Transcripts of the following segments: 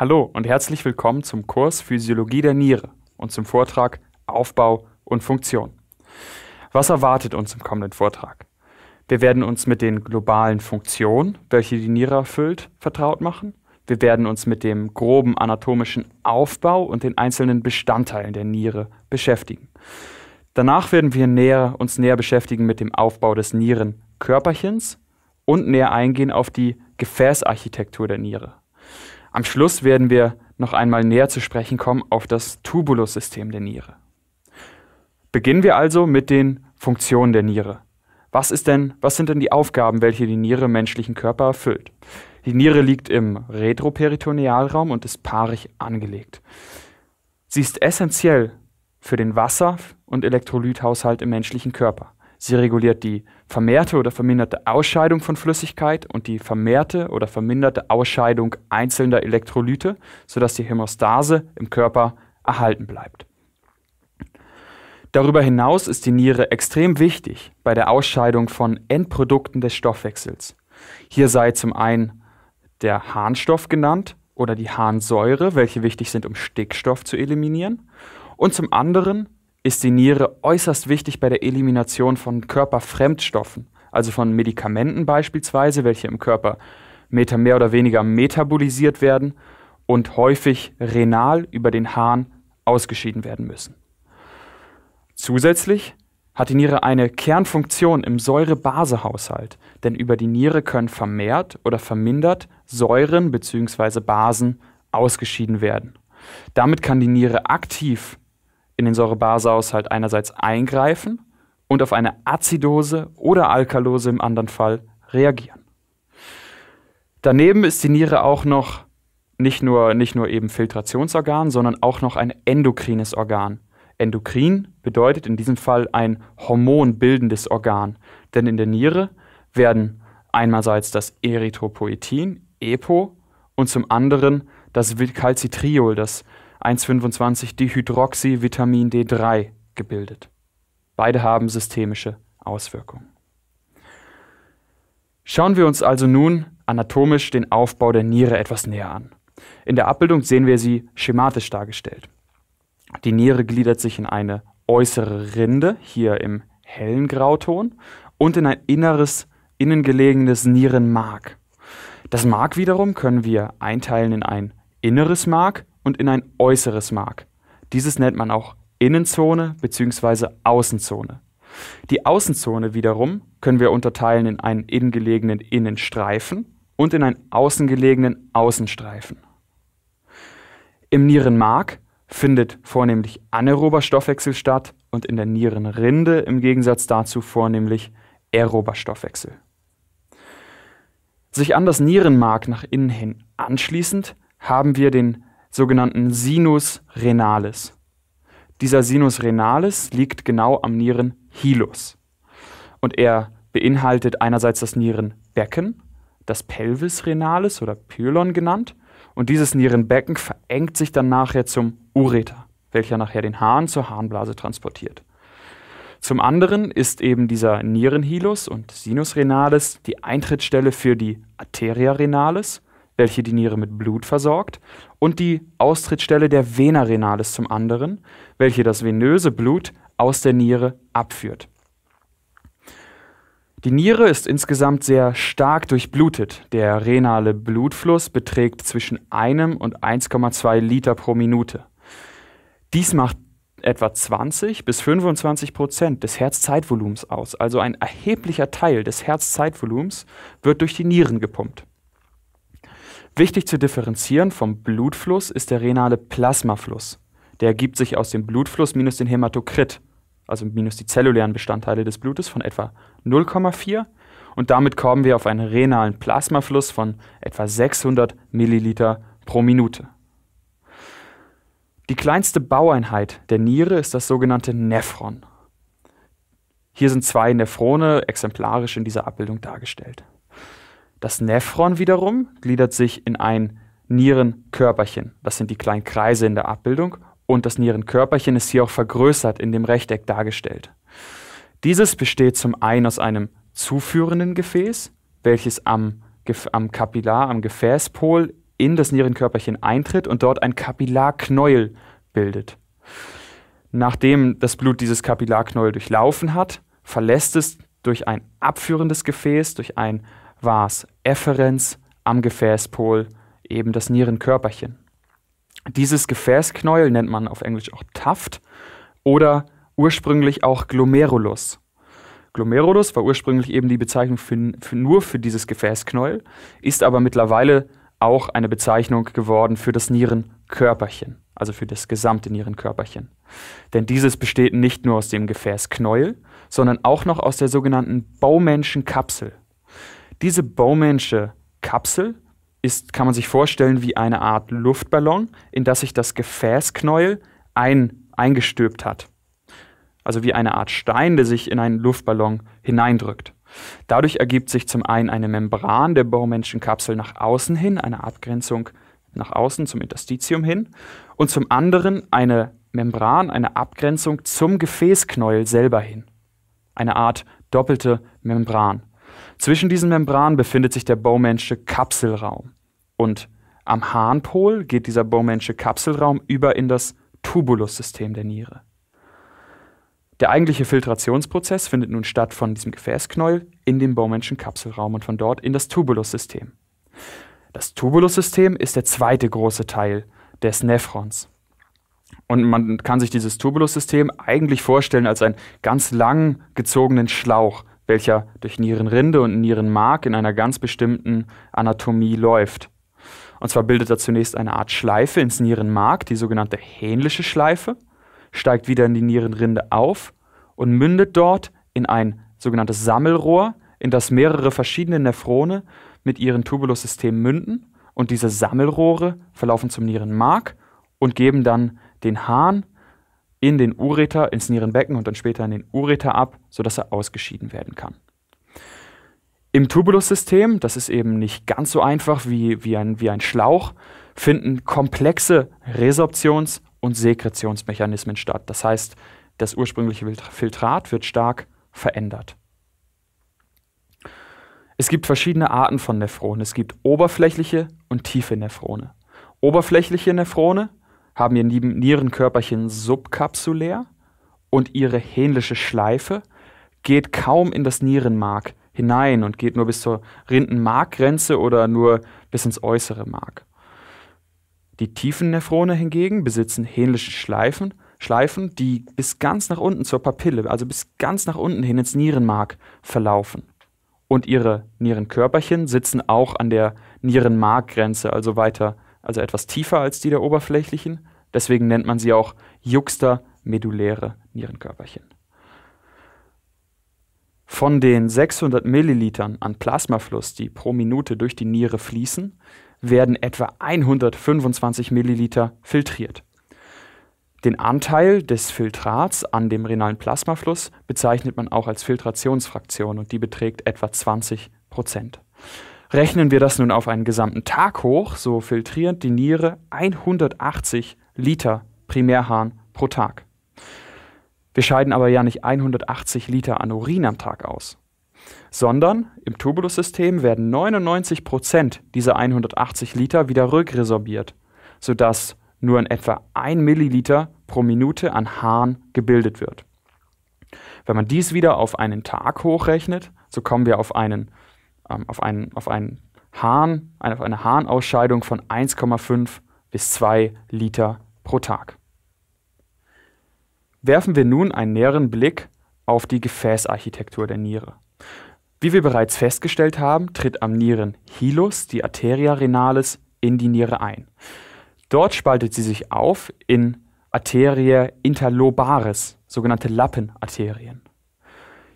Hallo und herzlich willkommen zum Kurs Physiologie der Niere und zum Vortrag Aufbau und Funktion. Was erwartet uns im kommenden Vortrag? Wir werden uns mit den globalen Funktionen, welche die Niere erfüllt, vertraut machen. Wir werden uns mit dem groben anatomischen Aufbau und den einzelnen Bestandteilen der Niere beschäftigen. Danach werden wir näher, uns näher beschäftigen mit dem Aufbau des Nierenkörperchens und näher eingehen auf die Gefäßarchitektur der Niere. Am Schluss werden wir noch einmal näher zu sprechen kommen auf das Tubulussystem der Niere. Beginnen wir also mit den Funktionen der Niere. Was, ist denn, was sind denn die Aufgaben, welche die Niere im menschlichen Körper erfüllt? Die Niere liegt im Retroperitonealraum und ist paarig angelegt. Sie ist essentiell für den Wasser- und Elektrolythaushalt im menschlichen Körper. Sie reguliert die vermehrte oder verminderte Ausscheidung von Flüssigkeit und die vermehrte oder verminderte Ausscheidung einzelner Elektrolyte, sodass die Hämostase im Körper erhalten bleibt. Darüber hinaus ist die Niere extrem wichtig bei der Ausscheidung von Endprodukten des Stoffwechsels. Hier sei zum einen der Harnstoff genannt oder die Harnsäure, welche wichtig sind, um Stickstoff zu eliminieren, und zum anderen ist die Niere äußerst wichtig bei der Elimination von Körperfremdstoffen, also von Medikamenten beispielsweise, welche im Körper mehr oder weniger metabolisiert werden und häufig renal über den Hahn ausgeschieden werden müssen. Zusätzlich hat die Niere eine Kernfunktion im Säure-Base-Haushalt, denn über die Niere können vermehrt oder vermindert Säuren bzw. Basen ausgeschieden werden. Damit kann die Niere aktiv in den säure base halt einerseits eingreifen und auf eine Azidose oder Alkalose im anderen Fall reagieren. Daneben ist die Niere auch noch nicht nur, nicht nur eben Filtrationsorgan, sondern auch noch ein endokrines Organ. Endokrin bedeutet in diesem Fall ein hormonbildendes Organ, denn in der Niere werden einerseits das Erythropoetin, EPO, und zum anderen das Calcitriol, das 1,25 Dihydroxyvitamin D3 gebildet. Beide haben systemische Auswirkungen. Schauen wir uns also nun anatomisch den Aufbau der Niere etwas näher an. In der Abbildung sehen wir sie schematisch dargestellt. Die Niere gliedert sich in eine äußere Rinde, hier im hellen Grauton, und in ein inneres, innengelegenes Nierenmark. Das Mark wiederum können wir einteilen in ein inneres Mark und in ein äußeres Mark. Dieses nennt man auch Innenzone bzw. Außenzone. Die Außenzone wiederum können wir unterteilen in einen innengelegenen Innenstreifen und in einen außengelegenen Außenstreifen. Im Nierenmark findet vornehmlich anaerober Stoffwechsel statt und in der Nierenrinde im Gegensatz dazu vornehmlich aerober Stoffwechsel. Sich an das Nierenmark nach innen hin anschließend haben wir den sogenannten Sinus renalis. Dieser Sinus renalis liegt genau am Nierenhilus. Und er beinhaltet einerseits das Nierenbecken, das Pelvis renalis oder Pylon genannt. Und dieses Nierenbecken verengt sich dann nachher zum Ureter, welcher nachher den Hahn zur Harnblase transportiert. Zum anderen ist eben dieser Nierenhilus und Sinus renalis die Eintrittsstelle für die Arteria renalis welche die Niere mit Blut versorgt, und die Austrittsstelle der Vena renalis zum anderen, welche das venöse Blut aus der Niere abführt. Die Niere ist insgesamt sehr stark durchblutet. Der renale Blutfluss beträgt zwischen einem und 1,2 Liter pro Minute. Dies macht etwa 20 bis 25 Prozent des Herzzeitvolumens aus, also ein erheblicher Teil des Herzzeitvolumens wird durch die Nieren gepumpt. Wichtig zu differenzieren vom Blutfluss ist der renale Plasmafluss. Der ergibt sich aus dem Blutfluss minus den Hämatokrit, also minus die zellulären Bestandteile des Blutes von etwa 0,4 und damit kommen wir auf einen renalen Plasmafluss von etwa 600 Milliliter pro Minute. Die kleinste Baueinheit der Niere ist das sogenannte Nephron. Hier sind zwei Nephrone exemplarisch in dieser Abbildung dargestellt. Das Nephron wiederum gliedert sich in ein Nierenkörperchen. Das sind die kleinen Kreise in der Abbildung. Und das Nierenkörperchen ist hier auch vergrößert in dem Rechteck dargestellt. Dieses besteht zum einen aus einem zuführenden Gefäß, welches am, am Kapillar, am Gefäßpol in das Nierenkörperchen eintritt und dort ein Kapillarknäuel bildet. Nachdem das Blut dieses Kapillarknäuel durchlaufen hat, verlässt es durch ein abführendes Gefäß, durch ein war es Efferenz am Gefäßpol, eben das Nierenkörperchen. Dieses Gefäßknäuel nennt man auf Englisch auch Taft oder ursprünglich auch Glomerulus. Glomerulus war ursprünglich eben die Bezeichnung für, für nur für dieses Gefäßknäuel, ist aber mittlerweile auch eine Bezeichnung geworden für das Nierenkörperchen, also für das gesamte Nierenkörperchen. Denn dieses besteht nicht nur aus dem Gefäßknäuel, sondern auch noch aus der sogenannten Baumenschenkapsel. Diese Bowmansche Kapsel ist, kann man sich vorstellen, wie eine Art Luftballon, in das sich das Gefäßknäuel ein, eingestülpt hat. Also wie eine Art Stein, der sich in einen Luftballon hineindrückt. Dadurch ergibt sich zum einen eine Membran der Bowmanschen Kapsel nach außen hin, eine Abgrenzung nach außen zum Interstitium hin, und zum anderen eine Membran, eine Abgrenzung zum Gefäßknäuel selber hin. Eine Art doppelte Membran. Zwischen diesen Membranen befindet sich der Bowman'sche Kapselraum. Und am Harnpol geht dieser Bowman'sche Kapselraum über in das Tubulussystem der Niere. Der eigentliche Filtrationsprozess findet nun statt von diesem Gefäßknäuel in den Bowman'schen Kapselraum und von dort in das Tubulussystem. Das Tubulussystem ist der zweite große Teil des Nephrons. Und man kann sich dieses Tubulussystem eigentlich vorstellen als einen ganz lang gezogenen Schlauch, welcher durch Nierenrinde und Nierenmark in einer ganz bestimmten Anatomie läuft. Und zwar bildet er zunächst eine Art Schleife ins Nierenmark, die sogenannte hähnliche Schleife, steigt wieder in die Nierenrinde auf und mündet dort in ein sogenanntes Sammelrohr, in das mehrere verschiedene Nephrone mit ihren Tubulussystemen münden. Und diese Sammelrohre verlaufen zum Nierenmark und geben dann den Hahn in den Ureter, ins Nierenbecken und dann später in den Ureter ab, sodass er ausgeschieden werden kann. Im Tubulussystem, das ist eben nicht ganz so einfach wie, wie, ein, wie ein Schlauch, finden komplexe Resorptions- und Sekretionsmechanismen statt. Das heißt, das ursprüngliche Filtrat wird stark verändert. Es gibt verschiedene Arten von Nephronen. Es gibt oberflächliche und tiefe Nephrone. Oberflächliche Nephrone haben ihr Nierenkörperchen subkapsulär und ihre hähnliche Schleife geht kaum in das Nierenmark hinein und geht nur bis zur Rindenmarkgrenze oder nur bis ins äußere Mark. Die tiefen Nephrone hingegen besitzen hähnliche Schleifen, Schleifen, die bis ganz nach unten zur Papille, also bis ganz nach unten hin ins Nierenmark verlaufen. Und ihre Nierenkörperchen sitzen auch an der Nierenmarkgrenze, also weiter, also etwas tiefer als die der oberflächlichen Deswegen nennt man sie auch meduläre Nierenkörperchen. Von den 600 Millilitern an Plasmafluss, die pro Minute durch die Niere fließen, werden etwa 125 Milliliter filtriert. Den Anteil des Filtrats an dem renalen Plasmafluss bezeichnet man auch als Filtrationsfraktion und die beträgt etwa 20 Prozent. Rechnen wir das nun auf einen gesamten Tag hoch, so filtriert die Niere 180 Liter Primärhahn pro Tag. Wir scheiden aber ja nicht 180 Liter an Urin am Tag aus, sondern im Tubulussystem werden 99 Prozent dieser 180 Liter wieder rückresorbiert, sodass nur in etwa 1 Milliliter pro Minute an Harn gebildet wird. Wenn man dies wieder auf einen Tag hochrechnet, so kommen wir auf einen, ähm, auf einen, auf einen Hahn, auf eine Harnausscheidung von 1,5 bis 2 Liter pro Tag. Werfen wir nun einen näheren Blick auf die Gefäßarchitektur der Niere. Wie wir bereits festgestellt haben, tritt am Nierenhilus die Arteria renalis in die Niere ein. Dort spaltet sie sich auf in Arteria interlobaris, sogenannte Lappenarterien.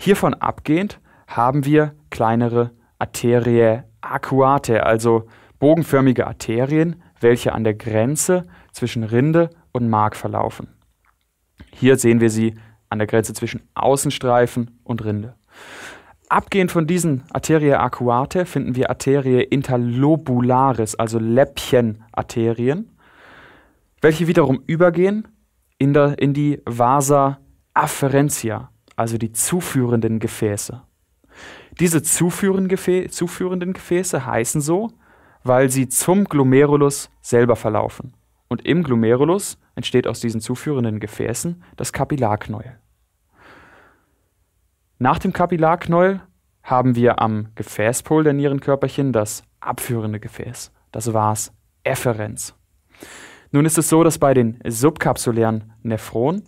Hiervon abgehend haben wir kleinere Arteriae arcuate, also bogenförmige Arterien, welche an der Grenze zwischen Rinde und Mark verlaufen. Hier sehen wir sie an der Grenze zwischen Außenstreifen und Rinde. Abgehend von diesen Arteriae arcuate finden wir Arteriae interlobularis, also Läppchenarterien, welche wiederum übergehen in, der, in die Vasa afferentia, also die zuführenden Gefäße. Diese zuführenden, Gefä zuführenden Gefäße heißen so, weil sie zum Glomerulus selber verlaufen und im Glomerulus entsteht aus diesen zuführenden Gefäßen das Kapillarknäuel. Nach dem Kapillarknäuel haben wir am Gefäßpol der Nierenkörperchen das abführende Gefäß, das Vas efferens. Nun ist es so, dass bei den subkapsulären Nephronen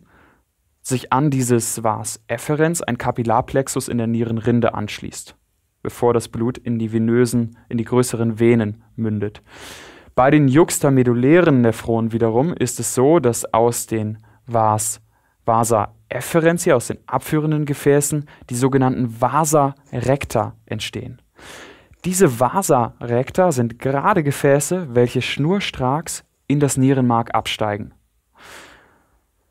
sich an dieses Vas efferens ein Kapillarplexus in der Nierenrinde anschließt, bevor das Blut in die venösen, in die größeren Venen mündet. Bei den juxtamedulären Nephronen wiederum ist es so, dass aus den Vas, Vasa efferenti, aus den abführenden Gefäßen, die sogenannten Vasa recta entstehen. Diese Vasa recta sind gerade Gefäße, welche schnurstracks in das Nierenmark absteigen.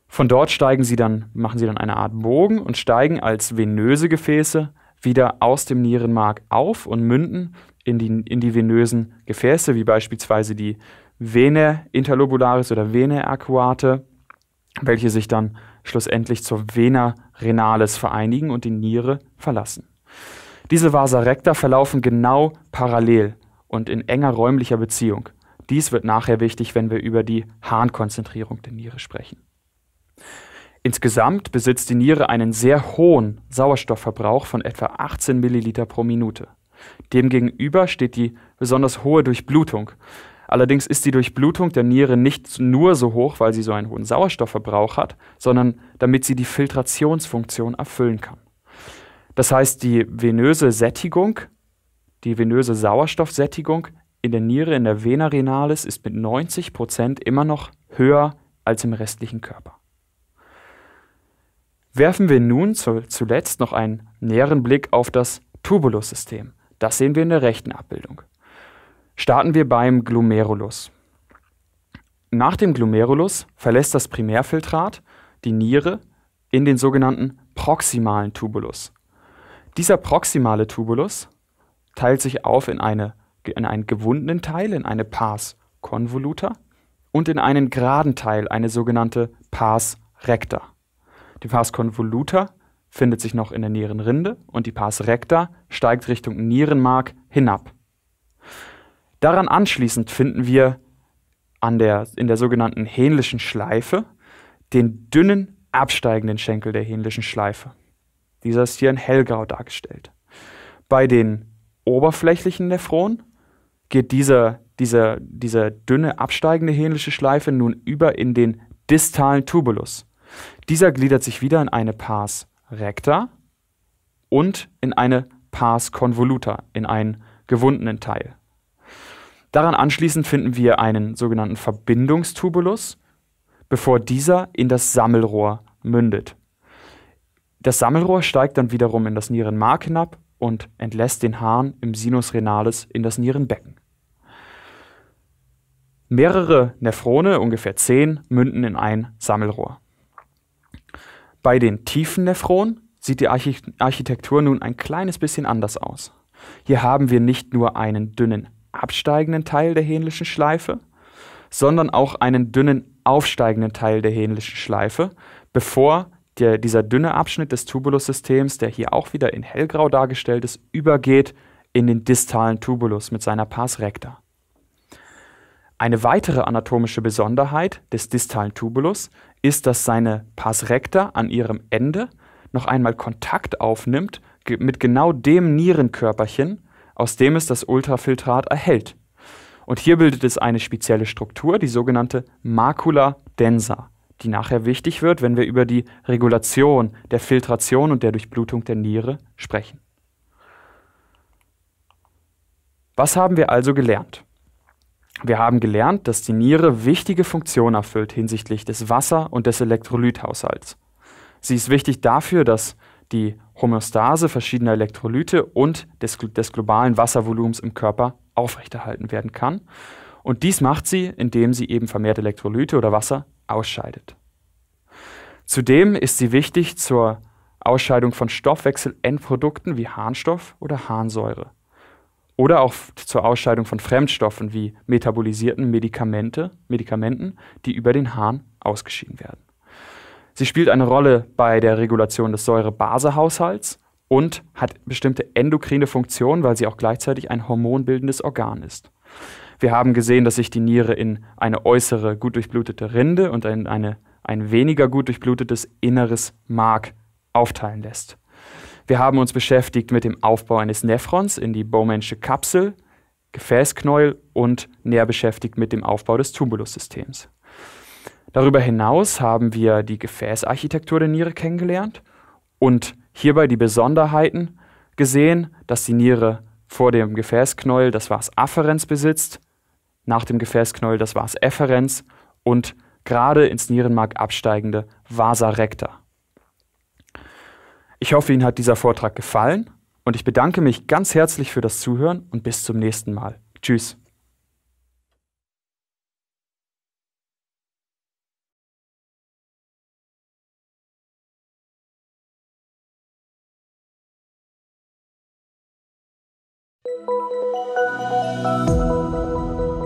Von dort steigen sie dann, machen sie dann eine Art Bogen und steigen als venöse Gefäße wieder aus dem Nierenmark auf und münden in die, in die venösen Gefäße, wie beispielsweise die Vene interlobularis oder Vene aquate, welche sich dann schlussendlich zur Vena renalis vereinigen und die Niere verlassen. Diese Vasa recta verlaufen genau parallel und in enger räumlicher Beziehung. Dies wird nachher wichtig, wenn wir über die Harnkonzentrierung der Niere sprechen. Insgesamt besitzt die Niere einen sehr hohen Sauerstoffverbrauch von etwa 18 Milliliter pro Minute. Demgegenüber steht die besonders hohe Durchblutung. Allerdings ist die Durchblutung der Niere nicht nur so hoch, weil sie so einen hohen Sauerstoffverbrauch hat, sondern damit sie die Filtrationsfunktion erfüllen kann. Das heißt, die venöse Sättigung, die venöse Sauerstoffsättigung in der Niere, in der Vena renalis, ist mit 90 Prozent immer noch höher als im restlichen Körper. Werfen wir nun zuletzt noch einen näheren Blick auf das Tubulussystem. Das sehen wir in der rechten Abbildung. Starten wir beim Glomerulus. Nach dem Glomerulus verlässt das Primärfiltrat die Niere in den sogenannten proximalen Tubulus. Dieser proximale Tubulus teilt sich auf in, eine, in einen gewundenen Teil, in eine Pars convoluta und in einen geraden Teil, eine sogenannte Pars recta. Die Pars convoluta findet sich noch in der Nierenrinde und die Pars recta steigt Richtung Nierenmark hinab. Daran anschließend finden wir an der, in der sogenannten hähnlichen Schleife den dünnen absteigenden Schenkel der hähnlichen Schleife. Dieser ist hier in hellgrau dargestellt. Bei den oberflächlichen Nephronen geht diese, dieser, dieser dünne absteigende hähnliche Schleife nun über in den distalen Tubulus. Dieser gliedert sich wieder in eine Pars recta und in eine pars convoluta, in einen gewundenen Teil. Daran anschließend finden wir einen sogenannten Verbindungstubulus, bevor dieser in das Sammelrohr mündet. Das Sammelrohr steigt dann wiederum in das Nierenmark hinab und entlässt den Hahn im Sinus renalis in das Nierenbecken. Mehrere Nephrone, ungefähr zehn, münden in ein Sammelrohr. Bei den tiefen Nephronen sieht die Architektur nun ein kleines bisschen anders aus. Hier haben wir nicht nur einen dünnen absteigenden Teil der hähnlichen Schleife, sondern auch einen dünnen aufsteigenden Teil der hähnlichen Schleife, bevor der, dieser dünne Abschnitt des Tubulussystems, der hier auch wieder in hellgrau dargestellt ist, übergeht in den distalen Tubulus mit seiner Pars recta. Eine weitere anatomische Besonderheit des distalen Tubulus ist, dass seine Pars recta an ihrem Ende noch einmal Kontakt aufnimmt mit genau dem Nierenkörperchen, aus dem es das Ultrafiltrat erhält. Und hier bildet es eine spezielle Struktur, die sogenannte Macula densa, die nachher wichtig wird, wenn wir über die Regulation der Filtration und der Durchblutung der Niere sprechen. Was haben wir also gelernt? Wir haben gelernt, dass die Niere wichtige Funktionen erfüllt hinsichtlich des Wasser- und des Elektrolythaushalts. Sie ist wichtig dafür, dass die Homöostase verschiedener Elektrolyte und des, des globalen Wasservolumens im Körper aufrechterhalten werden kann. Und dies macht sie, indem sie eben vermehrt Elektrolyte oder Wasser ausscheidet. Zudem ist sie wichtig zur Ausscheidung von Stoffwechselendprodukten wie Harnstoff oder Harnsäure oder auch zur Ausscheidung von Fremdstoffen wie metabolisierten Medikamente, Medikamenten, die über den Harn ausgeschieden werden. Sie spielt eine Rolle bei der Regulation des Säure-Base-Haushalts und hat bestimmte endokrine Funktionen, weil sie auch gleichzeitig ein hormonbildendes Organ ist. Wir haben gesehen, dass sich die Niere in eine äußere gut durchblutete Rinde und in eine, ein weniger gut durchblutetes inneres Mark aufteilen lässt. Wir haben uns beschäftigt mit dem Aufbau eines Nephrons in die Bowman'sche Kapsel, Gefäßknäuel und näher beschäftigt mit dem Aufbau des Tubulussystems. Darüber hinaus haben wir die Gefäßarchitektur der Niere kennengelernt und hierbei die Besonderheiten gesehen, dass die Niere vor dem Gefäßknäuel das Vas afferens besitzt, nach dem Gefäßknäuel das Vas efferens und gerade ins Nierenmark absteigende Vasa recta. Ich hoffe, Ihnen hat dieser Vortrag gefallen und ich bedanke mich ganz herzlich für das Zuhören und bis zum nächsten Mal. Tschüss. Musik